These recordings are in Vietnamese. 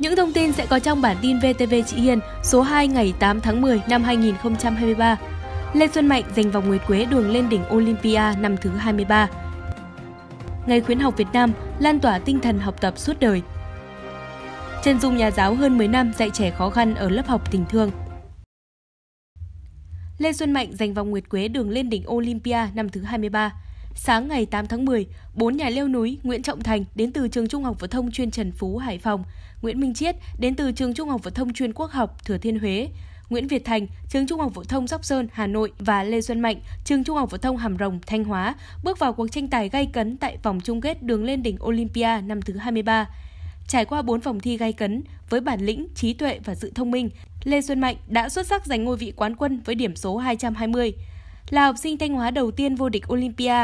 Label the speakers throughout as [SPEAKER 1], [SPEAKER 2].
[SPEAKER 1] Những thông tin sẽ có trong bản tin VTV Chị Hiền số 2 ngày 8 tháng 10 năm 2023. Lê Xuân Mạnh giành vòng nguyệt quế đường lên đỉnh Olympia năm thứ 23. Ngày khuyến học Việt Nam lan tỏa tinh thần học tập suốt đời. Trần Dung nhà giáo hơn 10 năm dạy trẻ khó khăn ở lớp học tình thương. Lê Xuân Mạnh giành vòng nguyệt quế đường lên đỉnh Olympia năm thứ 23. Sáng ngày 8 tháng 10, bốn nhà leo núi Nguyễn Trọng Thành đến từ trường Trung học phổ thông chuyên Trần Phú Hải Phòng, Nguyễn Minh Chiết đến từ trường Trung học phổ thông chuyên Quốc học Thừa Thiên Huế, Nguyễn Việt Thành, trường Trung học phổ thông Sóc Sơn, Hà Nội và Lê Xuân Mạnh, trường Trung học phổ thông Hàm Rồng, Thanh Hóa bước vào cuộc tranh tài gay cấn tại vòng chung kết đường lên đỉnh Olympia năm thứ 23. Trải qua 4 vòng thi gay cấn, với bản lĩnh, trí tuệ và sự thông minh, Lê Xuân Mạnh đã xuất sắc giành ngôi vị quán quân với điểm số 220 là học sinh Thanh Hóa đầu tiên vô địch Olympia.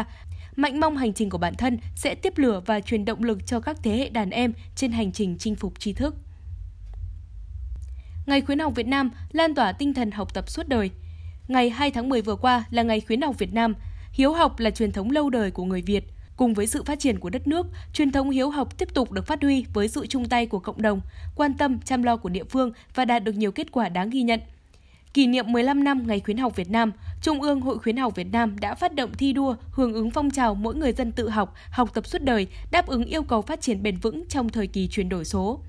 [SPEAKER 1] Mạnh mong hành trình của bản thân sẽ tiếp lửa và truyền động lực cho các thế hệ đàn em trên hành trình chinh phục tri thức. Ngày khuyến học Việt Nam lan tỏa tinh thần học tập suốt đời. Ngày 2 tháng 10 vừa qua là ngày khuyến học Việt Nam. Hiếu học là truyền thống lâu đời của người Việt. Cùng với sự phát triển của đất nước, truyền thống hiếu học tiếp tục được phát huy với sự chung tay của cộng đồng, quan tâm, chăm lo của địa phương và đạt được nhiều kết quả đáng ghi nhận – Kỷ niệm 15 năm Ngày Khuyến học Việt Nam, Trung ương Hội Khuyến học Việt Nam đã phát động thi đua hưởng ứng phong trào mỗi người dân tự học, học tập suốt đời, đáp ứng yêu cầu phát triển bền vững trong thời kỳ chuyển đổi số.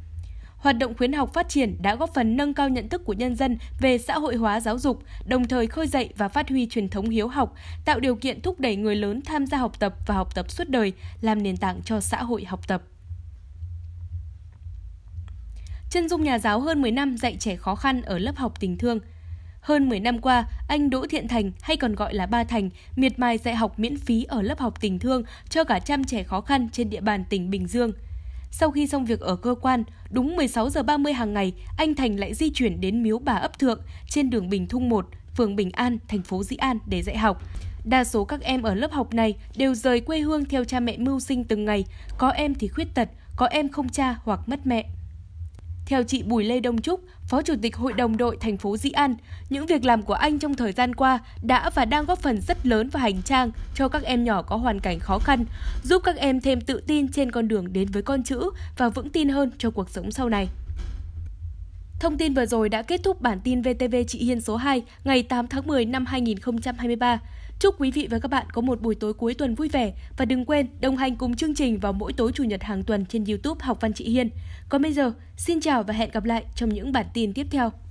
[SPEAKER 1] Hoạt động khuyến học phát triển đã góp phần nâng cao nhận thức của nhân dân về xã hội hóa giáo dục, đồng thời khơi dậy và phát huy truyền thống hiếu học, tạo điều kiện thúc đẩy người lớn tham gia học tập và học tập suốt đời, làm nền tảng cho xã hội học tập. Chân dung nhà giáo hơn 10 năm dạy trẻ khó khăn ở lớp học tình thương – hơn 10 năm qua, anh Đỗ Thiện Thành hay còn gọi là Ba Thành miệt mài dạy học miễn phí ở lớp học tình thương cho cả trăm trẻ khó khăn trên địa bàn tỉnh Bình Dương. Sau khi xong việc ở cơ quan, đúng 16 giờ 30 hàng ngày, anh Thành lại di chuyển đến miếu bà ấp thượng trên đường Bình Thung 1, phường Bình An, thành phố Dĩ An để dạy học. Đa số các em ở lớp học này đều rời quê hương theo cha mẹ mưu sinh từng ngày, có em thì khuyết tật, có em không cha hoặc mất mẹ. Theo chị Bùi Lê Đông Trúc, Phó Chủ tịch Hội đồng đội thành phố Dĩ An, những việc làm của anh trong thời gian qua đã và đang góp phần rất lớn và hành trang cho các em nhỏ có hoàn cảnh khó khăn, giúp các em thêm tự tin trên con đường đến với con chữ và vững tin hơn cho cuộc sống sau này. Thông tin vừa rồi đã kết thúc bản tin VTV Chị Hiên số 2 ngày 8 tháng 10 năm 2023. Chúc quý vị và các bạn có một buổi tối cuối tuần vui vẻ và đừng quên đồng hành cùng chương trình vào mỗi tối chủ nhật hàng tuần trên YouTube Học Văn Chị Hiên. Còn bây giờ, xin chào và hẹn gặp lại trong những bản tin tiếp theo.